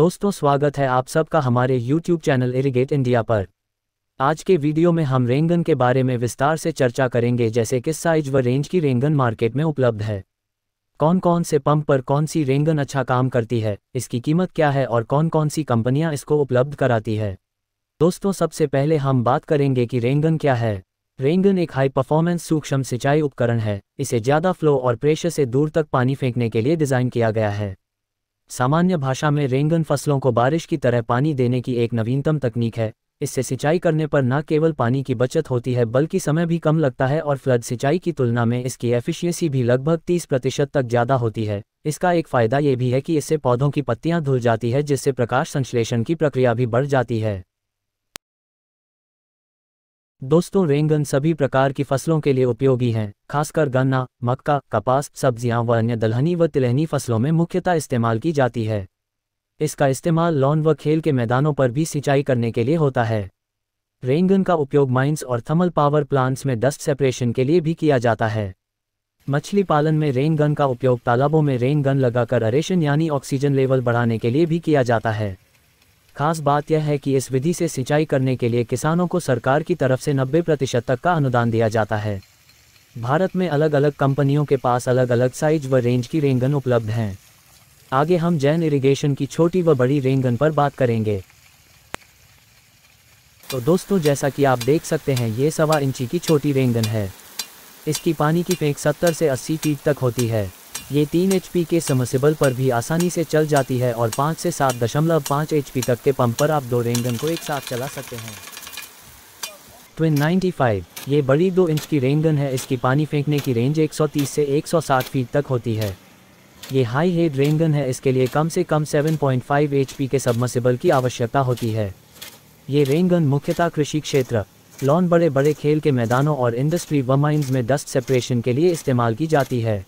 दोस्तों स्वागत है आप सबका हमारे YouTube चैनल इरिगेट इंडिया पर आज के वीडियो में हम रेंगन के बारे में विस्तार से चर्चा करेंगे जैसे किस साइज व रेंज की रेंगन मार्केट में उपलब्ध है कौन कौन से पंप पर कौन सी रेंगन अच्छा काम करती है इसकी कीमत क्या है और कौन कौन सी कंपनियां इसको उपलब्ध कराती है दोस्तों सबसे पहले हम बात करेंगे कि रेंगन क्या है रेंगन एक हाई परफॉर्मेंस सूक्ष्म सिंचाई उपकरण है इसे ज़्यादा फ्लो और प्रेशर से दूर तक पानी फेंकने के लिए डिज़ाइन किया गया है सामान्य भाषा में रेंगन फसलों को बारिश की तरह पानी देने की एक नवीनतम तकनीक है इससे सिंचाई करने पर न केवल पानी की बचत होती है बल्कि समय भी कम लगता है और फ्लड सिंचाई की तुलना में इसकी एफिशिएंसी भी लगभग 30 प्रतिशत तक ज़्यादा होती है इसका एक फ़ायदा ये भी है कि इससे पौधों की पत्तियां धुल जाती है जिससे प्रकाश संश्लेषण की प्रक्रिया भी बढ़ जाती है दोस्तों रेंगन सभी प्रकार की फसलों के लिए उपयोगी हैं खासकर गन्ना मक्का कपास सब्जियां व अन्य दलहनी व तिलहनी फसलों में मुख्यतः इस्तेमाल की जाती है इसका इस्तेमाल लॉन व खेल के मैदानों पर भी सिंचाई करने के लिए होता है रेंगन का उपयोग माइंस और थर्मल पावर प्लांट्स में डस्ट सेपरेशन के लिए भी किया जाता है मछली पालन में रेंगन का उपयोग तालाबों में रेंगन लगाकर अरेशन यानी ऑक्सीजन लेवल बढ़ाने के लिए भी किया जाता है खास बात यह है कि इस विधि से सिंचाई करने के लिए किसानों को सरकार की तरफ से 90 प्रतिशत तक का अनुदान दिया जाता है भारत में अलग अलग कंपनियों के पास अलग अलग साइज व रेंज की रेंगन उपलब्ध हैं आगे हम जैन इरिगेशन की छोटी व बड़ी रेंगन पर बात करेंगे तो दोस्तों जैसा कि आप देख सकते हैं ये सवा इंची की छोटी रेंगन है इसकी पानी की फेंक 70 से 80 फीट तक होती है ये तीन एच के समसेबल पर भी आसानी से चल जाती है और पाँच से सात दशमलव पाँच एच तक के पंप पर आप दो रेंगन को एक साथ चला सकते हैं ट्विन 95 ये बड़ी दो इंच की रेंगन है इसकी पानी फेंकने की रेंज 130 से 160 फीट तक होती है ये हाई हेड रेंगन है इसके लिए कम से कम 7.5 पॉइंट के सबमर्सिबल की आवश्यकता होती है ये रेंगन मुख्यतः कृषि क्षेत्र लॉन बड़े बड़े खेल के मैदानों और इंडस्ट्री वमाइंस में डस्ट सेपरेशन के लिए इस्तेमाल की जाती है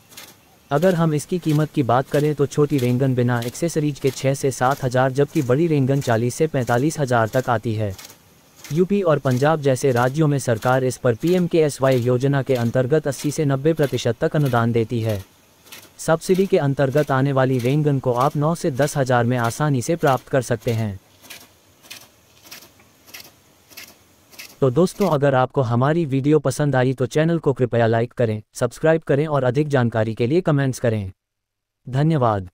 अगर हम इसकी कीमत की बात करें तो छोटी रेंगन बिना एक्सेसरीज के छः से सात हज़ार जबकि बड़ी रेंगन चालीस से पैंतालीस हज़ार तक आती है यूपी और पंजाब जैसे राज्यों में सरकार इस पर P M K S Y योजना के अंतर्गत 80 से 90 प्रतिशत तक अनुदान देती है सब्सिडी के अंतर्गत आने वाली रेंगन को आप 9 से दस हज़ार में आसानी से प्राप्त कर सकते हैं तो दोस्तों अगर आपको हमारी वीडियो पसंद आई तो चैनल को कृपया लाइक करें सब्सक्राइब करें और अधिक जानकारी के लिए कमेंट्स करें धन्यवाद